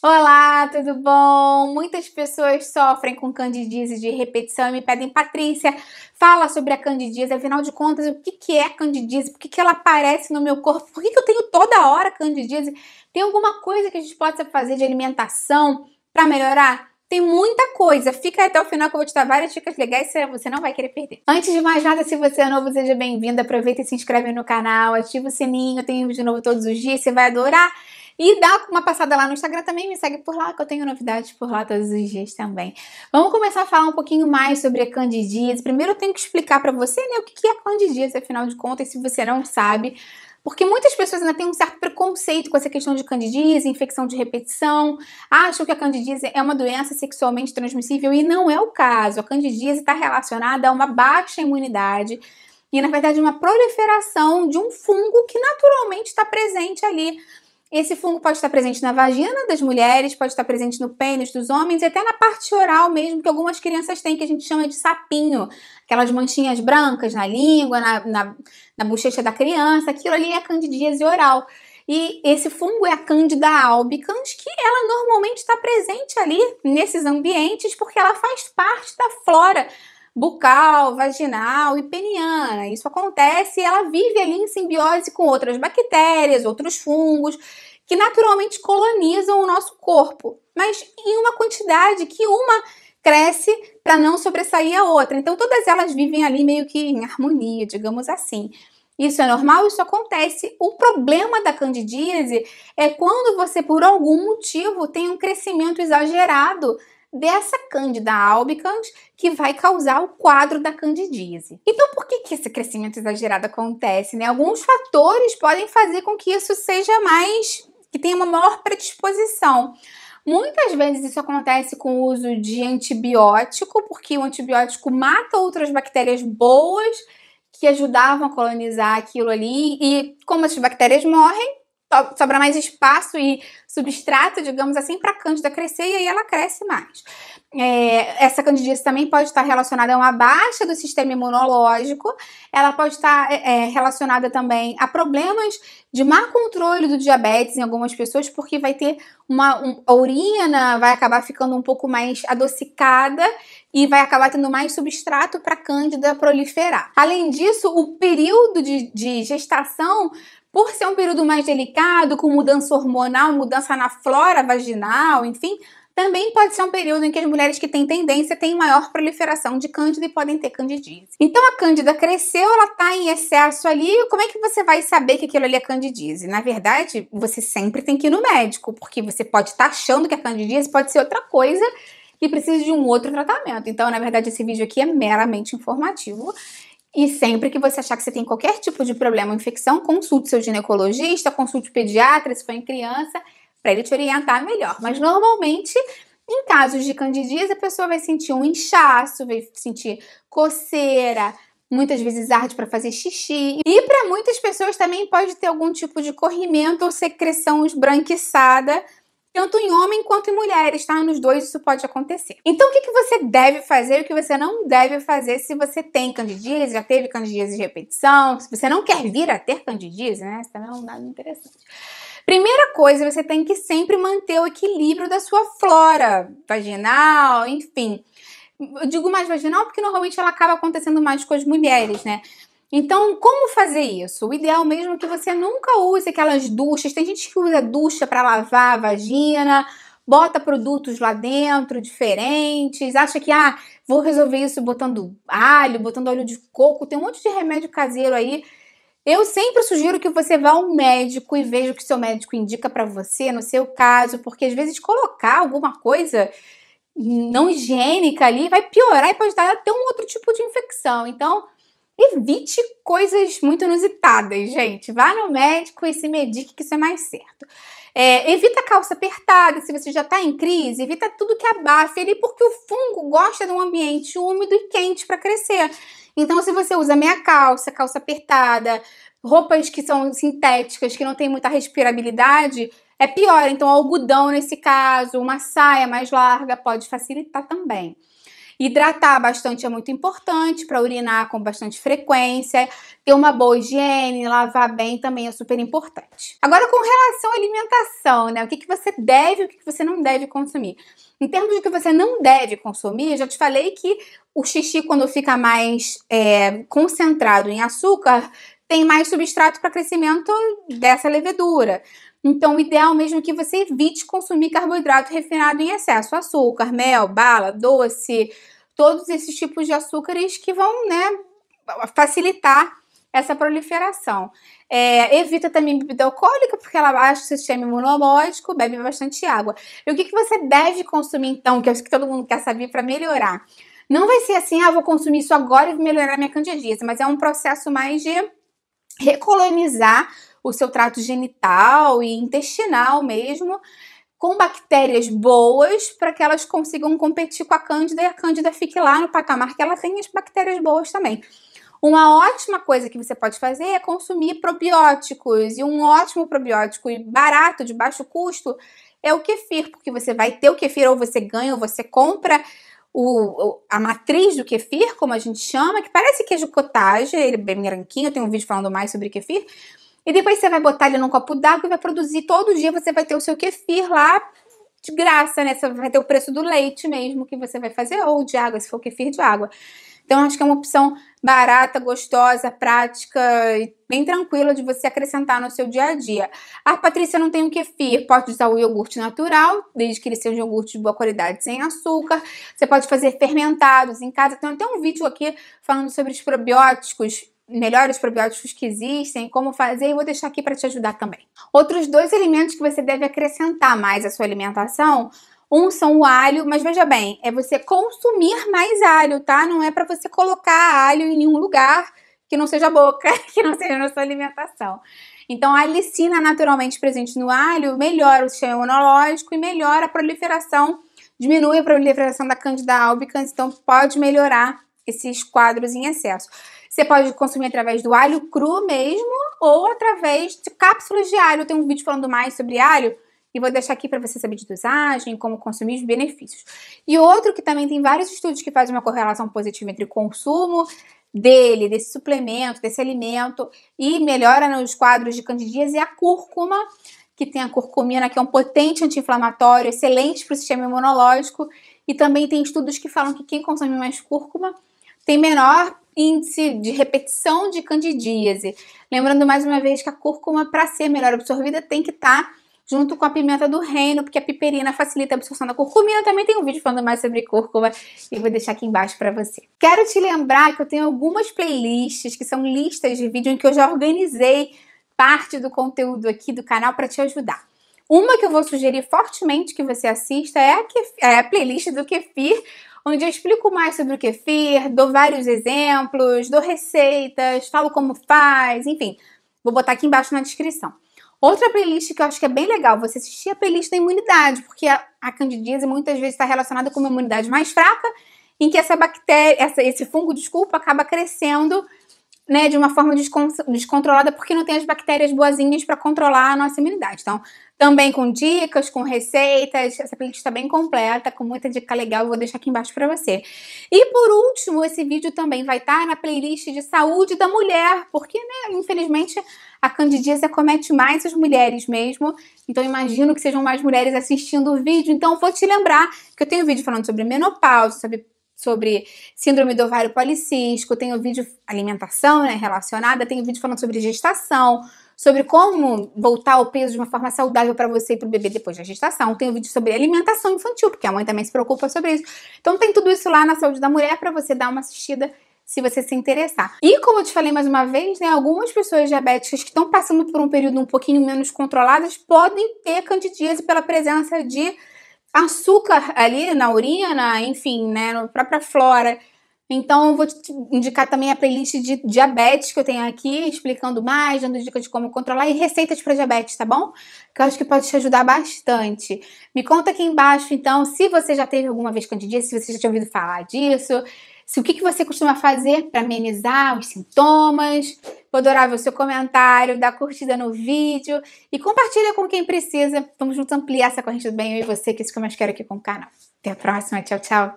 Olá, tudo bom? Muitas pessoas sofrem com candidíase de repetição e me pedem, Patrícia, fala sobre a candidíase, afinal de contas, o que, que é candidíase, por que, que ela aparece no meu corpo, por que, que eu tenho toda hora candidíase? Tem alguma coisa que a gente possa fazer de alimentação para melhorar? Tem muita coisa. Fica até o final que eu vou te dar várias dicas legais que você não vai querer perder. Antes de mais nada, se você é novo, seja bem-vindo. Aproveita e se inscreve no canal, ativa o sininho, tem vídeo novo todos os dias, você vai adorar. E dá uma passada lá no Instagram também, me segue por lá, que eu tenho novidades por lá todos os dias também. Vamos começar a falar um pouquinho mais sobre a candidíase. Primeiro eu tenho que explicar para você né, o que é candidíase, afinal de contas, se você não sabe. Porque muitas pessoas ainda têm um certo preconceito com essa questão de candidíase, infecção de repetição, acham que a candidíase é uma doença sexualmente transmissível e não é o caso. A candidíase está relacionada a uma baixa imunidade e, na verdade, uma proliferação de um fungo que naturalmente está presente ali esse fungo pode estar presente na vagina das mulheres, pode estar presente no pênis dos homens e até na parte oral mesmo, que algumas crianças têm, que a gente chama de sapinho. Aquelas manchinhas brancas na língua, na, na, na bochecha da criança, aquilo ali é a candidíase oral. E esse fungo é a Candida albicans, que ela normalmente está presente ali nesses ambientes porque ela faz parte da flora bucal, vaginal e peniana. Isso acontece e ela vive ali em simbiose com outras bactérias, outros fungos, que naturalmente colonizam o nosso corpo, mas em uma quantidade que uma cresce para não sobressair a outra. Então todas elas vivem ali meio que em harmonia, digamos assim. Isso é normal, isso acontece. O problema da candidíase é quando você, por algum motivo, tem um crescimento exagerado dessa candida albicans que vai causar o quadro da candidíase. Então, por que, que esse crescimento exagerado acontece? Né? Alguns fatores podem fazer com que isso seja mais. que tenha uma maior predisposição. Muitas vezes isso acontece com o uso de antibiótico, porque o antibiótico mata outras bactérias boas que ajudavam a colonizar aquilo ali, e como as bactérias morrem, sobra mais espaço e substrato, digamos assim, para a cândida crescer e aí ela cresce mais. É, essa candidíase também pode estar relacionada a uma baixa do sistema imunológico, ela pode estar é, é, relacionada também a problemas de má controle do diabetes em algumas pessoas, porque vai ter uma um, a urina, vai acabar ficando um pouco mais adocicada e vai acabar tendo mais substrato para a cândida proliferar. Além disso, o período de, de gestação por ser um período mais delicado, com mudança hormonal, mudança na flora vaginal, enfim, também pode ser um período em que as mulheres que têm tendência têm maior proliferação de cândida e podem ter candidíase. Então a cândida cresceu, ela está em excesso ali, como é que você vai saber que aquilo ali é candidíase? Na verdade, você sempre tem que ir no médico, porque você pode estar tá achando que a candidíase pode ser outra coisa e precisa de um outro tratamento. Então, na verdade, esse vídeo aqui é meramente informativo e sempre que você achar que você tem qualquer tipo de problema ou infecção, consulte seu ginecologista, consulte o pediatra, se for em criança, para ele te orientar melhor. Mas normalmente, em casos de candidíase, a pessoa vai sentir um inchaço, vai sentir coceira, muitas vezes arde para fazer xixi. E para muitas pessoas também pode ter algum tipo de corrimento ou secreção esbranquiçada tanto em homem quanto em mulheres, tá? Nos dois isso pode acontecer. Então, o que, que você deve fazer e o que você não deve fazer se você tem candidíase, já teve candidíase de repetição, se você não quer vir a ter candidíase, né? Isso também é um dado interessante. Primeira coisa, você tem que sempre manter o equilíbrio da sua flora vaginal, enfim. Eu digo mais vaginal porque normalmente ela acaba acontecendo mais com as mulheres, né? Então, como fazer isso? O ideal mesmo é que você nunca use aquelas duchas. Tem gente que usa ducha para lavar a vagina, bota produtos lá dentro diferentes, acha que ah, vou resolver isso botando alho, botando óleo de coco, tem um monte de remédio caseiro aí. Eu sempre sugiro que você vá ao médico e veja o que seu médico indica para você, no seu caso, porque às vezes colocar alguma coisa não higiênica ali vai piorar e pode dar até um outro tipo de infecção. Então, Evite coisas muito inusitadas, gente. Vá no médico e se medique, que isso é mais certo. É, evita calça apertada, se você já está em crise, evita tudo que abafe ali, porque o fungo gosta de um ambiente úmido e quente para crescer. Então, se você usa meia calça, calça apertada, roupas que são sintéticas, que não tem muita respirabilidade, é pior. Então, algodão nesse caso, uma saia mais larga pode facilitar também. Hidratar bastante é muito importante para urinar com bastante frequência, ter uma boa higiene, lavar bem também é super importante. Agora, com relação à alimentação, né? O que, que você deve e o que, que você não deve consumir. Em termos do que você não deve consumir, já te falei que o xixi, quando fica mais é, concentrado em açúcar, tem mais substrato para crescimento dessa levedura. Então, o ideal mesmo é que você evite consumir carboidrato refinado em excesso, açúcar, mel, bala, doce, todos esses tipos de açúcares que vão, né, facilitar essa proliferação. É, evita também bebida alcoólica, porque ela baixa o sistema imunológico, bebe bastante água. E o que, que você deve consumir então, que eu acho que todo mundo quer saber, para melhorar? Não vai ser assim, ah, vou consumir isso agora e vou melhorar minha candidíase, mas é um processo mais de recolonizar o seu trato genital e intestinal mesmo, com bactérias boas para que elas consigam competir com a Cândida e a Cândida fique lá no patamar que ela tem as bactérias boas também. Uma ótima coisa que você pode fazer é consumir probióticos e um ótimo probiótico e barato, de baixo custo, é o kefir, porque você vai ter o kefir ou você ganha ou você compra o, a matriz do kefir, como a gente chama, que parece queijo cottage, ele é bem branquinho, tem um vídeo falando mais sobre kefir, e depois você vai botar ele num copo d'água e vai produzir todo dia, você vai ter o seu kefir lá de graça, né? Você vai ter o preço do leite mesmo que você vai fazer, ou de água, se for kefir de água. Então, acho que é uma opção barata, gostosa, prática e bem tranquila de você acrescentar no seu dia a dia. Ah, Patrícia, não tem o kefir. Pode usar o iogurte natural, desde que ele seja um iogurte de boa qualidade, sem açúcar. Você pode fazer fermentados em casa. Tem até um vídeo aqui falando sobre os probióticos melhores probióticos que existem, como fazer, e vou deixar aqui para te ajudar também. Outros dois alimentos que você deve acrescentar mais à sua alimentação um são o alho, mas veja bem, é você consumir mais alho, tá? Não é para você colocar alho em nenhum lugar que não seja a boca, que não seja na sua alimentação. Então, a alicina naturalmente presente no alho melhora o sistema imunológico e melhora a proliferação, diminui a proliferação da Candida albicans, então pode melhorar esses quadros em excesso. Você pode consumir através do alho cru mesmo ou através de cápsulas de alho. Eu tenho um vídeo falando mais sobre alho e vou deixar aqui para você saber de dosagem, como consumir os benefícios. E outro que também tem vários estudos que fazem uma correlação positiva entre o consumo dele, desse suplemento, desse alimento e melhora nos quadros de candidíase é a cúrcuma, que tem a curcumina, que é um potente anti-inflamatório, excelente para o sistema imunológico. E também tem estudos que falam que quem consome mais cúrcuma tem menor índice de repetição de candidíase. Lembrando mais uma vez que a cúrcuma, para ser melhor absorvida, tem que estar tá junto com a pimenta do reino, porque a piperina facilita a absorção da curcumina. também tem um vídeo falando mais sobre cúrcuma e vou deixar aqui embaixo para você. Quero te lembrar que eu tenho algumas playlists que são listas de vídeo em que eu já organizei parte do conteúdo aqui do canal para te ajudar. Uma que eu vou sugerir fortemente que você assista é a, é a playlist do Kefir, onde eu explico mais sobre o kefir, dou vários exemplos, dou receitas, falo como faz, enfim. Vou botar aqui embaixo na descrição. Outra playlist que eu acho que é bem legal, você assistir a playlist da imunidade, porque a, a candidíase muitas vezes está relacionada com uma imunidade mais fraca, em que essa bactéria, essa, esse fungo, desculpa, acaba crescendo né, de uma forma descontrolada, porque não tem as bactérias boazinhas para controlar a nossa imunidade. Então, também com dicas, com receitas, essa playlist está bem completa, com muita dica legal, eu vou deixar aqui embaixo para você. E por último, esse vídeo também vai estar tá na playlist de saúde da mulher, porque, né, infelizmente, a candidíase acomete mais as mulheres mesmo, então imagino que sejam mais mulheres assistindo o vídeo, então vou te lembrar que eu tenho vídeo falando sobre menopausa, sobre sobre síndrome do ovário policístico, tem o vídeo alimentação né, relacionada, tem o vídeo falando sobre gestação, sobre como voltar ao peso de uma forma saudável para você e para o bebê depois da gestação. Tem um vídeo sobre alimentação infantil, porque a mãe também se preocupa sobre isso. Então tem tudo isso lá na Saúde da Mulher para você dar uma assistida se você se interessar. E como eu te falei mais uma vez, né, algumas pessoas diabéticas que estão passando por um período um pouquinho menos controladas podem ter candidíase pela presença de açúcar ali na urina, enfim, né, na própria flora. Então, eu vou te indicar também a playlist de diabetes que eu tenho aqui, explicando mais, dando dicas de como controlar e receitas para diabetes, tá bom? Que eu acho que pode te ajudar bastante. Me conta aqui embaixo, então, se você já teve alguma vez candidíase, se você já tinha ouvido falar disso, se o que, que você costuma fazer para amenizar os sintomas? Vou adorar ver o seu comentário, dar curtida no vídeo e compartilha com quem precisa. Vamos juntos ampliar essa corrente do bem, eu e você, que é isso que eu mais quero aqui com o canal. Até a próxima, tchau, tchau!